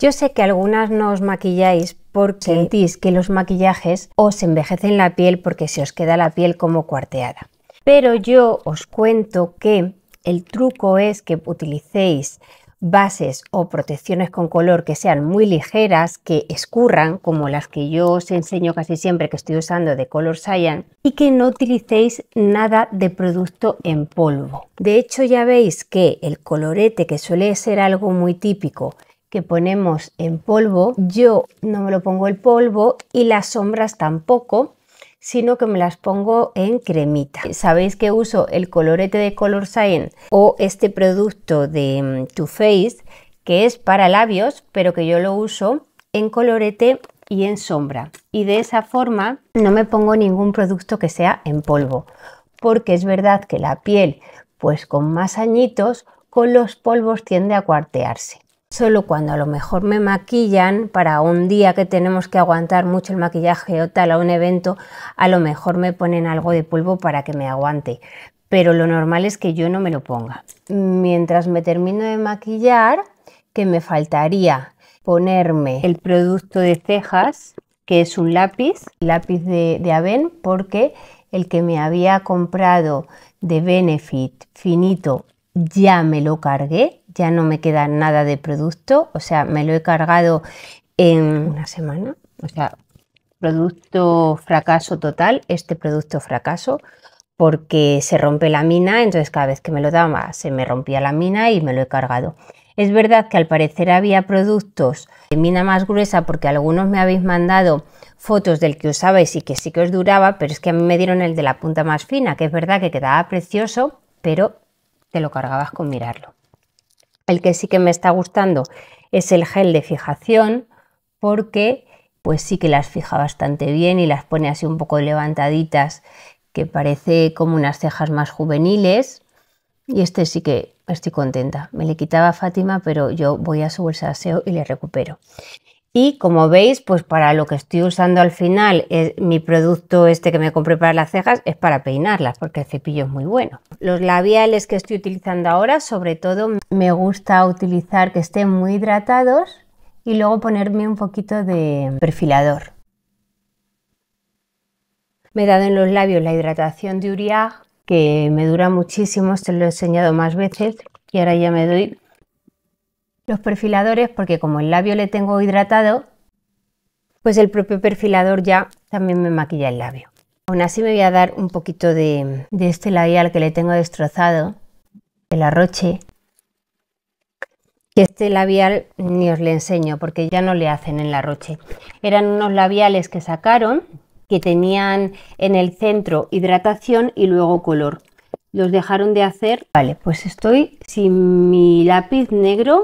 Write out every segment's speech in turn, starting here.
Yo sé que algunas no os maquilláis porque sentís que los maquillajes os envejecen la piel porque se os queda la piel como cuarteada. Pero yo os cuento que el truco es que utilicéis bases o protecciones con color que sean muy ligeras, que escurran, como las que yo os enseño casi siempre que estoy usando de Color saiyan y que no utilicéis nada de producto en polvo. De hecho, ya veis que el colorete, que suele ser algo muy típico que ponemos en polvo. Yo no me lo pongo el polvo y las sombras tampoco, sino que me las pongo en cremita. Sabéis que uso el colorete de Color Science o este producto de mm, Too Faced que es para labios, pero que yo lo uso en colorete y en sombra. Y de esa forma no me pongo ningún producto que sea en polvo, porque es verdad que la piel, pues con más añitos, con los polvos tiende a cuartearse solo cuando a lo mejor me maquillan para un día que tenemos que aguantar mucho el maquillaje o tal a un evento, a lo mejor me ponen algo de polvo para que me aguante. Pero lo normal es que yo no me lo ponga. Mientras me termino de maquillar, que me faltaría ponerme el producto de cejas, que es un lápiz, lápiz de, de Aven, porque el que me había comprado de Benefit finito ya me lo cargué ya no me queda nada de producto, o sea, me lo he cargado en una semana, o sea, producto fracaso total, este producto fracaso, porque se rompe la mina, entonces cada vez que me lo daba se me rompía la mina y me lo he cargado. Es verdad que al parecer había productos de mina más gruesa porque algunos me habéis mandado fotos del que usabais y que sí que os duraba, pero es que a mí me dieron el de la punta más fina, que es verdad que quedaba precioso, pero te lo cargabas con mirarlo. El que sí que me está gustando es el gel de fijación porque pues sí que las fija bastante bien y las pone así un poco levantaditas que parece como unas cejas más juveniles. Y este sí que estoy contenta. Me le quitaba a Fátima, pero yo voy a su aseo y le recupero. Y como veis, pues para lo que estoy usando al final, es, eh, mi producto este que me compré para las cejas es para peinarlas, porque el cepillo es muy bueno. Los labiales que estoy utilizando ahora, sobre todo me gusta utilizar que estén muy hidratados y luego ponerme un poquito de perfilador. Me he dado en los labios la hidratación de Uriah, que me dura muchísimo, se lo he enseñado más veces y ahora ya me doy los perfiladores porque como el labio le tengo hidratado, pues el propio perfilador ya también me maquilla el labio. Aún así me voy a dar un poquito de, este labial que le tengo destrozado, el arroche, que este labial ni os le enseño porque ya no le hacen en la roche. Eran unos labiales que sacaron que tenían en el centro hidratación y luego color. Los dejaron de hacer. Vale, pues estoy sin mi lápiz negro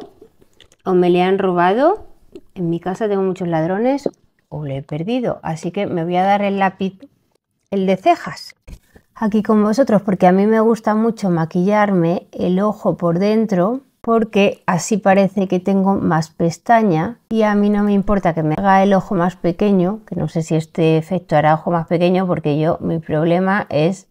o me le han robado, en mi casa tengo muchos ladrones, o lo he perdido. Así que me voy a dar el lápiz, el de cejas, aquí con vosotros, porque a mí me gusta mucho maquillarme el ojo por dentro, porque así parece que tengo más pestaña y a mí no me importa que me haga el ojo más pequeño, que no sé si este efecto hará ojo más pequeño, porque yo mi problema es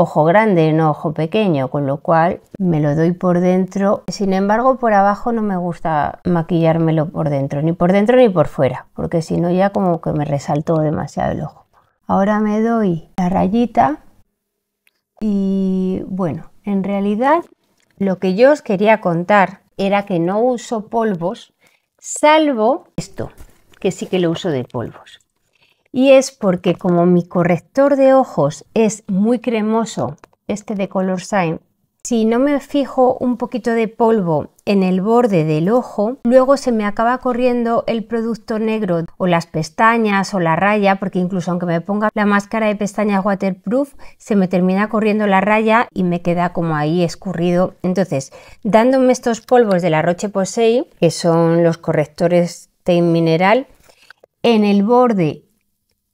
ojo grande, no ojo pequeño, con lo cual me lo doy por dentro. Sin embargo, por abajo no me gusta maquillármelo por dentro, ni por dentro ni por fuera, porque si no ya como que me resaltó demasiado el ojo. Ahora me doy la rayita y bueno, en realidad lo que yo os quería contar era que no uso polvos, salvo esto, que sí que lo uso de polvos y es porque como mi corrector de ojos es muy cremoso, este de Color si no me fijo un poquito de polvo en el borde del ojo, luego se me acaba corriendo el producto negro o las pestañas o la raya, porque incluso aunque me ponga la máscara de pestañas waterproof, se me termina corriendo la raya y me queda como ahí escurrido. Entonces, dándome estos polvos de la Roche Posay, que son los correctores de mineral, en el borde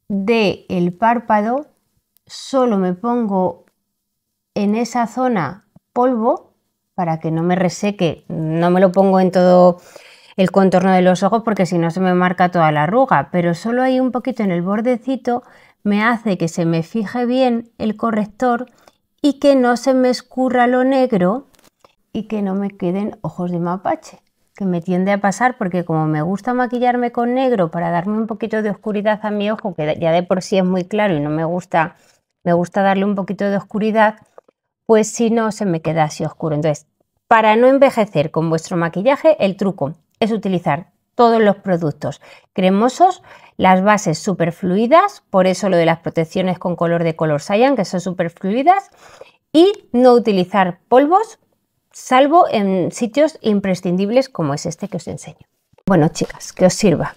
de el párpado solo me pongo en esa zona polvo para que no me reseque. No me lo pongo en todo el contorno de los ojos porque si no se me marca toda la arruga, pero solo ahí un poquito en el bordecito me hace que se me fije bien el corrector y que no se me escurra lo negro y que no me queden ojos de mapache que me tiende a pasar porque como me gusta maquillarme con negro para darme un poquito de oscuridad a mi ojo, que ya de por sí es muy claro y no me gusta, me gusta darle un poquito de oscuridad, pues si no se me queda así oscuro. Entonces, para no envejecer con vuestro maquillaje, el truco es utilizar todos los productos cremosos, las bases fluidas por eso lo de las protecciones con color de color cyan, que son fluidas y no utilizar polvos salvo en sitios imprescindibles como es este que os enseño. Bueno, chicas, que os sirva.